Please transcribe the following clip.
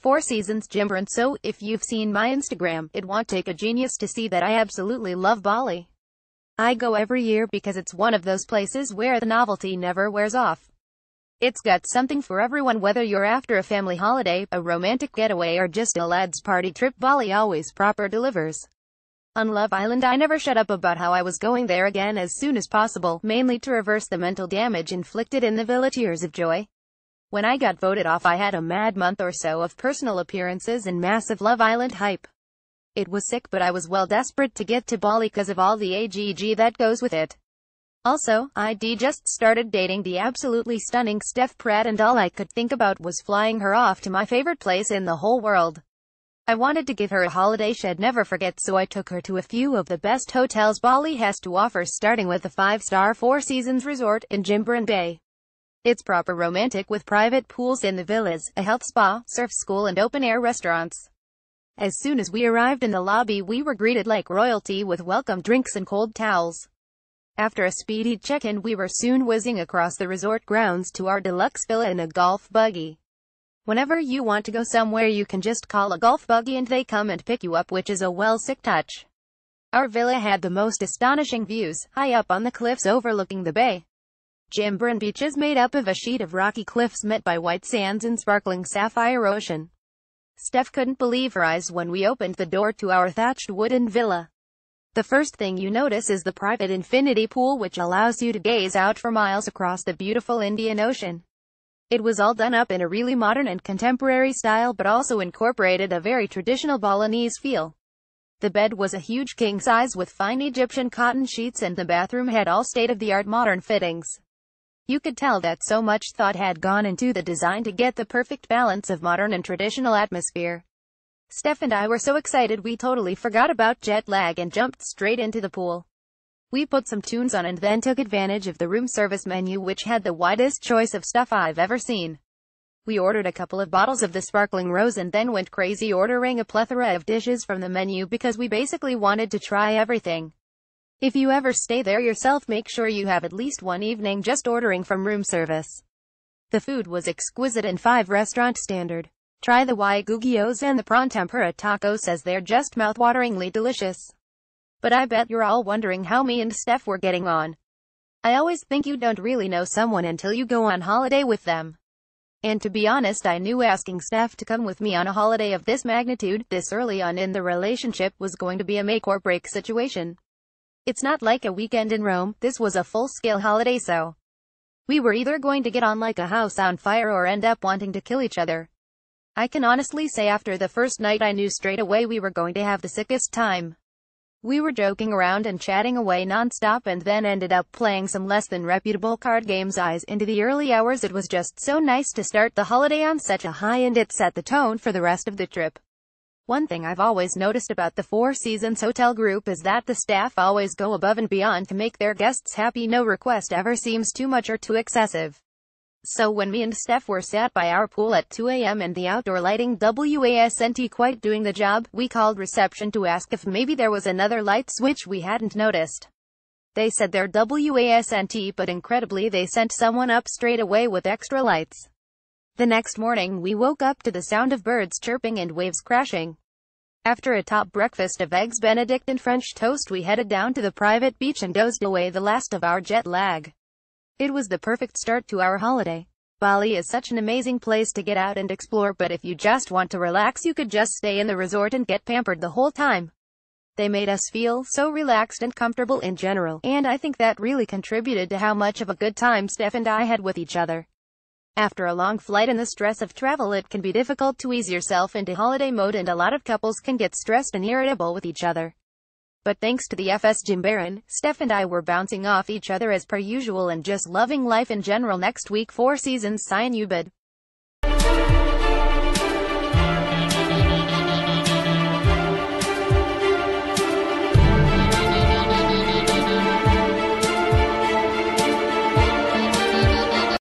Four Seasons and So, if you've seen my Instagram, it won't take a genius to see that I absolutely love Bali. I go every year because it's one of those places where the novelty never wears off. It's got something for everyone whether you're after a family holiday, a romantic getaway or just a lad's party trip Bali always proper delivers. On Love Island I never shut up about how I was going there again as soon as possible, mainly to reverse the mental damage inflicted in the village years of joy. When I got voted off I had a mad month or so of personal appearances and massive Love Island hype. It was sick but I was well desperate to get to Bali cause of all the AGG that goes with it. Also, ID just started dating the absolutely stunning Steph Pratt and all I could think about was flying her off to my favorite place in the whole world. I wanted to give her a holiday she'd never forget so I took her to a few of the best hotels Bali has to offer starting with a five-star Four Seasons resort in Jimbaran Bay. It's proper romantic with private pools in the villas, a health spa, surf school and open-air restaurants. As soon as we arrived in the lobby we were greeted like royalty with welcome drinks and cold towels. After a speedy check-in we were soon whizzing across the resort grounds to our deluxe villa in a golf buggy. Whenever you want to go somewhere you can just call a golf buggy and they come and pick you up which is a well sick touch. Our villa had the most astonishing views, high up on the cliffs overlooking the bay. Jimbran Beach is made up of a sheet of rocky cliffs met by white sands and sparkling sapphire ocean. Steph couldn't believe her eyes when we opened the door to our thatched wooden villa. The first thing you notice is the private infinity pool which allows you to gaze out for miles across the beautiful Indian Ocean. It was all done up in a really modern and contemporary style but also incorporated a very traditional Balinese feel. The bed was a huge king size with fine Egyptian cotton sheets and the bathroom had all state-of-the-art modern fittings. You could tell that so much thought had gone into the design to get the perfect balance of modern and traditional atmosphere. Steph and I were so excited we totally forgot about jet lag and jumped straight into the pool. We put some tunes on and then took advantage of the room service menu which had the widest choice of stuff I've ever seen. We ordered a couple of bottles of the sparkling rose and then went crazy ordering a plethora of dishes from the menu because we basically wanted to try everything. If you ever stay there yourself make sure you have at least one evening just ordering from room service. The food was exquisite and 5 restaurant standard. Try the Waigyugyos and the prawn tempura tacos as they're just mouthwateringly delicious. But I bet you're all wondering how me and Steph were getting on. I always think you don't really know someone until you go on holiday with them. And to be honest I knew asking Steph to come with me on a holiday of this magnitude, this early on in the relationship, was going to be a make or break situation. It's not like a weekend in Rome, this was a full-scale holiday so. We were either going to get on like a house on fire or end up wanting to kill each other. I can honestly say after the first night I knew straight away we were going to have the sickest time. We were joking around and chatting away non-stop and then ended up playing some less than reputable card games eyes into the early hours it was just so nice to start the holiday on such a high and it set the tone for the rest of the trip. One thing I've always noticed about the Four Seasons Hotel Group is that the staff always go above and beyond to make their guests happy. No request ever seems too much or too excessive. So when me and Steph were sat by our pool at 2 a.m. and the outdoor lighting WASNT quite doing the job, we called reception to ask if maybe there was another light switch we hadn't noticed. They said their WASNT but incredibly they sent someone up straight away with extra lights. The next morning we woke up to the sound of birds chirping and waves crashing. After a top breakfast of eggs benedict and French toast we headed down to the private beach and dozed away the last of our jet lag. It was the perfect start to our holiday. Bali is such an amazing place to get out and explore but if you just want to relax you could just stay in the resort and get pampered the whole time. They made us feel so relaxed and comfortable in general, and I think that really contributed to how much of a good time Steph and I had with each other. After a long flight and the stress of travel it can be difficult to ease yourself into holiday mode and a lot of couples can get stressed and irritable with each other. But thanks to the FS Jim Barron, Steph and I were bouncing off each other as per usual and just loving life in general next week 4 seasons you bid.